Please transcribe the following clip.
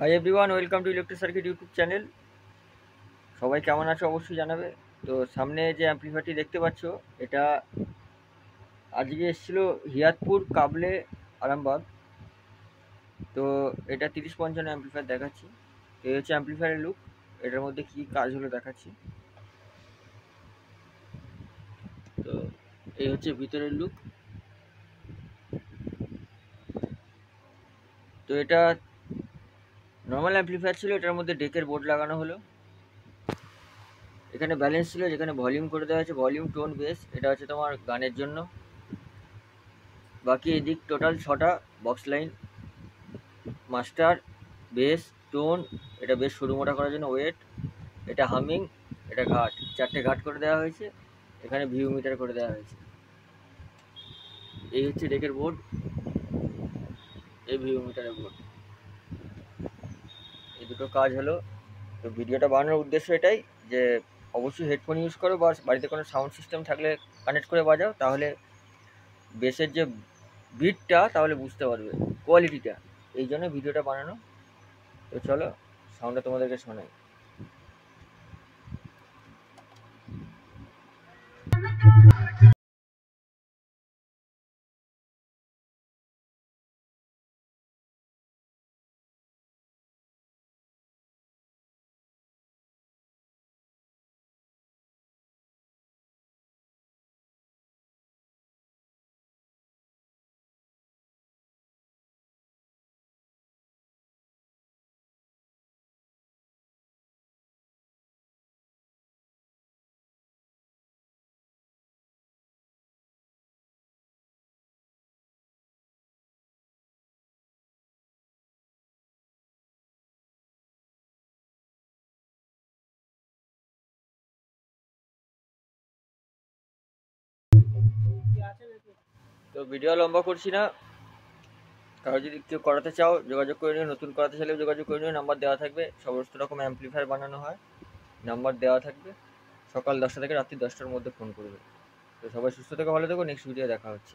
high everyone welcome to electric circuit YouTube channel সবাই কেমন আছো অবশ্যই জানাবে তো সামনে যে অ্যাম্পলিফায়ারটি দেখতে পাচ্ছ এটা আজকে এসেছিল হিয়াতপুর কাবলে আরামবাগ তো এটা তিরিশ পঞ্চান্ন অ্যাম্পলিফায়ার দেখাচ্ছি তো এই হচ্ছে অ্যাম্পলিফায়ারের লুক এটার মধ্যে কি কাজ হলো দেখাচ্ছি তো এই হচ্ছে ভিতরের লুক তো এটা নর্মাল অ্যাম্পলিফায়ার ছিল এটার মধ্যে ডেকের বোর্ড লাগানো হলো এখানে ব্যালেন্স ছিল যেখানে ভলিউম করে দেওয়া হয়েছে ভলিউম টোন বেস এটা হচ্ছে তোমার গানের জন্য বাকি এদিক টোটাল ছটা box line master bass tone এটা বেশ সরু মোটা করার জন্য ওয়েট এটা হামিং এটা ঘাট চারটে ঘাট করে দেওয়া হয়েছে এখানে ভিউ মিটার করে দেওয়া হয়েছে এই হচ্ছে ডেকের বোর্ড এই ভিউ মিটারের বোর্ড দুটো কাজ হলো তো ভিডিওটা বানানোর উদ্দেশ্য এটাই যে অবশ্যই হেডফোন ইউজ করো বা বাড়িতে কোনো সাউন্ড সিস্টেম থাকলে কানেক্ট করে বাজাও তাহলে বেসের যে বিটটা তাহলে বুঝতে পারবে কোয়ালিটিটা এই জন্য ভিডিওটা বানানো তো চলো সাউন্ডটা তোমাদেরকে শোনাই তো ভিডিও লম্বা করছি না কারো যদি কেউ করাতে চাও যোগাযোগ করে নিও নতুন করাতে চাইলেও যোগাযোগ করে নিও নাম্বার দেওয়া থাকবে সমস্ত রকম অ্যাম্পলিফায়ার বানানো হয় নাম্বার দেওয়া থাকবে সকাল দশটা থেকে রাত্রি দশটার মধ্যে ফোন করবে তো সবাই সুস্থ থেকে ভালো থেকো নেক্সট ভিডিও দেখা হচ্ছে